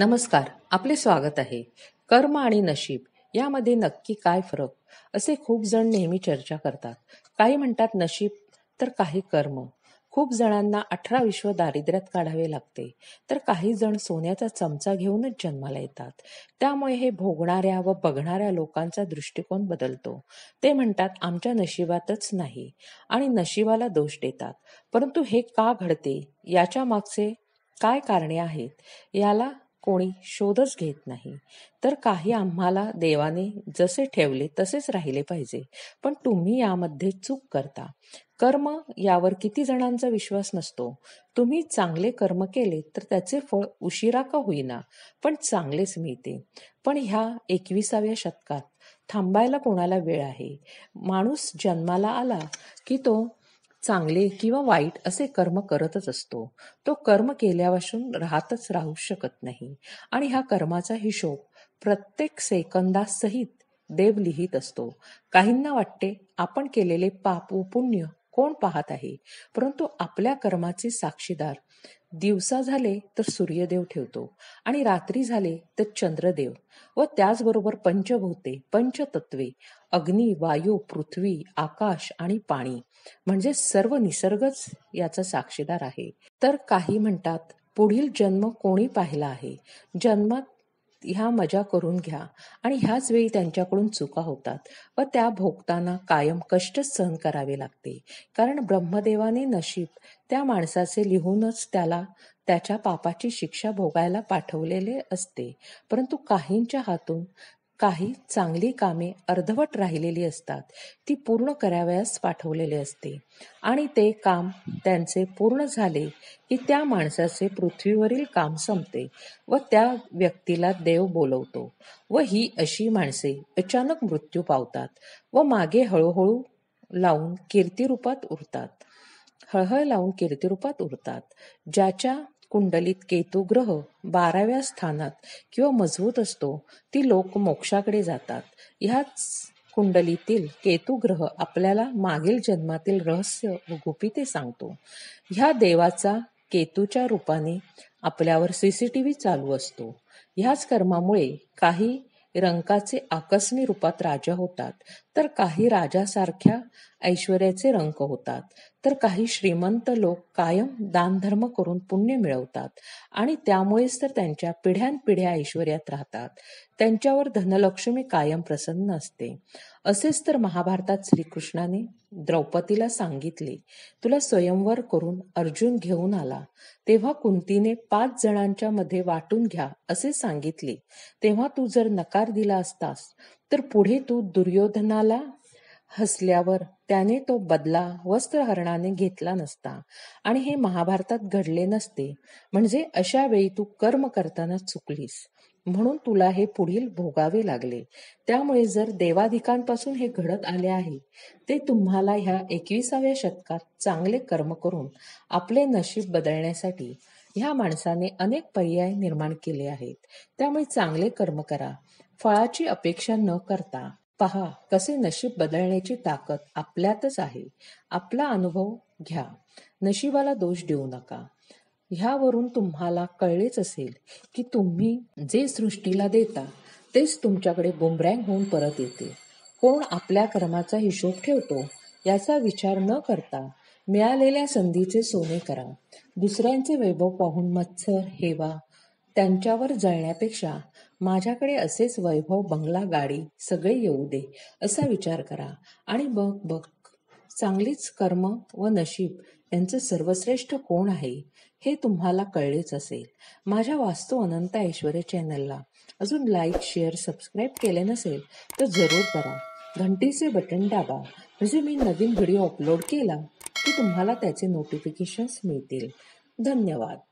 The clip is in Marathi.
नमस्कार आपले स्वागत आहे कर्म आणि नशीब यामध्ये नक्की काय फरक असे खूप जण नेहमी चर्चा करतात काही म्हणतात नशीब तर काही कर्म खूप जणांना अठरा विश्व दारिद्र्यात काढावे लागते तर काही जण सोन्याचा चमचा घेऊनच जन्माला येतात त्यामुळे हे भोगणाऱ्या व बघणाऱ्या लोकांचा दृष्टिकोन बदलतो ते म्हणतात आमच्या नशिबातच नाही आणि नशिबाला दोष देतात परंतु हे का घडते याच्या मागचे काय कारणे आहेत याला कोणी शोधच घेत नाही तर काही आम्हाला देवाने जसे ठेवले तसेच राहिले पाहिजे पण तुम्ही यामध्ये चूक करता कर्म यावर किती जणांचा विश्वास नसतो तुम्ही चांगले कर्म केले तर त्याचे फळ उशिरा का होईना पण चांगलेच मिळते पण ह्या एकविसाव्या शतकात थांबायला कोणाला वेळ आहे माणूस जन्माला आला की तो चांगले किंवा वाईट असे कर्म करतच असतो तो कर्म केल्यापासून राहतच राहू शकत नाही आणि हा कर्माचा हिशोब प्रत्येक सेकंदासहित देव लिहित असतो काहींना वाटते आपण केलेले पाप व पुण्य कोण पाहत आहे परंतु आपल्या कर्माचे साक्षीदार दिवसा झाले तर सूर्यदेव ठेवतो आणि रात्री झाले तर चंद्रदेव व त्याचबरोबर पंचभूते पंचतत्वे अग्नी वायू पृथ्वी आकाश आणि पाणी म्हणजे सर्व निसर्गच याचा साक्षीदार आहे तर काही म्हणतात पुढील जन्म कोणी पाहिला आहे जन्मात ह्या मजा करून घ्या आणि ह्याच वेळी त्यांच्याकडून चुका होतात व त्या भोगताना कायम कष्टच सहन करावे लागते कारण ब्रह्मदेवाने नशीब त्या माणसाचे लिहूनच त्याला त्याच्या पापाची शिक्षा भोगायला पाठवलेले असते परंतु काहींच्या हातून काही चांगली कामे अर्धवट राहिलेली असतात ती पूर्ण करावयास पाठवलेले असते आणि ते काम त्यांचे पूर्ण झाले की त्या माणसाचे पृथ्वीवरील काम संपते व त्या व्यक्तीला देव बोलवतो व ही अशी माणसे अचानक मृत्यू पावतात व मागे हळूहळू लावून रूपात उरतात हळहळ लावून कीर्तिरूपात उरतात ज्याच्या कुंडलीत केतू ग्रह बाराव्या स्थानात किंवा मजबूत असतो ती लोक मोक्षाकडे जातात ह्याच कुंडलीतील केतू ग्रह आपल्याला मागील जन्मातील रहस्य व गुपिते सांगतो ह्या देवाचा केतूच्या रूपाने आपल्यावर सी सी टी व्ही चालू असतो ह्याच कर्मामुळे काही रंकाचे आकस्मी रूपात राजा होतात तर काही राजासारख्या ऐश्वर्याचे रंग होतात तर काही श्रीमंत लोक कायम दानधर्म करून पुण्य मिळवतात आणि त्यामुळेच तर त्यांच्या पिढ्यानपिढ्या ऐश्वर्यात राहतात त्यांच्यावर धनलक्ष्मी कायम प्रसन्न असते असेच तर महाभारतात श्रीकृष्णाने द्रौपदीला सांगितले तुला स्वयंवर करून अर्जुन घेऊन आला तेव्हा कुंतीने पाच जणांच्या मध्ये वाटून घ्या असे सांगितले तेव्हा तू जर नकार दिला असतास तर पुढे तू दुर्योधनाला हसल्यावर त्याने तो बदला वस्त्रहरणाने घेतला नसता आणि हे महाभारतात घडले नसते म्हणजे अशा वेळी तू कर्म करताना चुकलीस म्हणून तुला हे पुढील भोगावे लागले त्यामुळे जर देवाधिकांपासून हे घडत आले आहे ते तुम्हाला ह्या एकविसाव्या शतकात चांगले कर्म करून आपले नशीब बदलण्यासाठी ह्या माणसाने अनेक पर्याय निर्माण केले आहेत त्यामुळे चांगले कर्म करा फळाची अपेक्षा न करता पहा कसे नशीब बदलण्याची ताकद आपल्यातच आहे आपला अनुभव घ्या नशिबाला दोष देऊ नका ह्यावरून तुम्हाला कळलेच असेल की तुम्ही जे सृष्टीला देता तेच तुमच्याकडे बुमरँग होऊन परत येते कोण आपल्या कर्माचा हिशोब ठेवतो याचा विचार न करता मिळालेल्या संधीचे सोने करा दुसऱ्यांचे वैभव पाहून मत्सर हेवा त्यांच्यावर जळण्यापेक्षा माझ्याकडे असेच वैभव बंगला गाडी सगळे येऊ दे असा विचार करा आणि बघ बघ चांगलीच कर्म व नशीब यांचं सर्वश्रेष्ठ कोण आहे हे तुम्हाला कळलेच असेल माझ्या वास्तू अनंत ऐश्वर्य चॅनलला अजून लाईक शेअर सबस्क्राईब केले नसेल तर जरूर करा घंटीचे बटन दाबा म्हणजे मी नवीन व्हिडिओ अपलोड केला की तुम्हाला त्याचे नोटिफिकेशन्स मिळतील धन्यवाद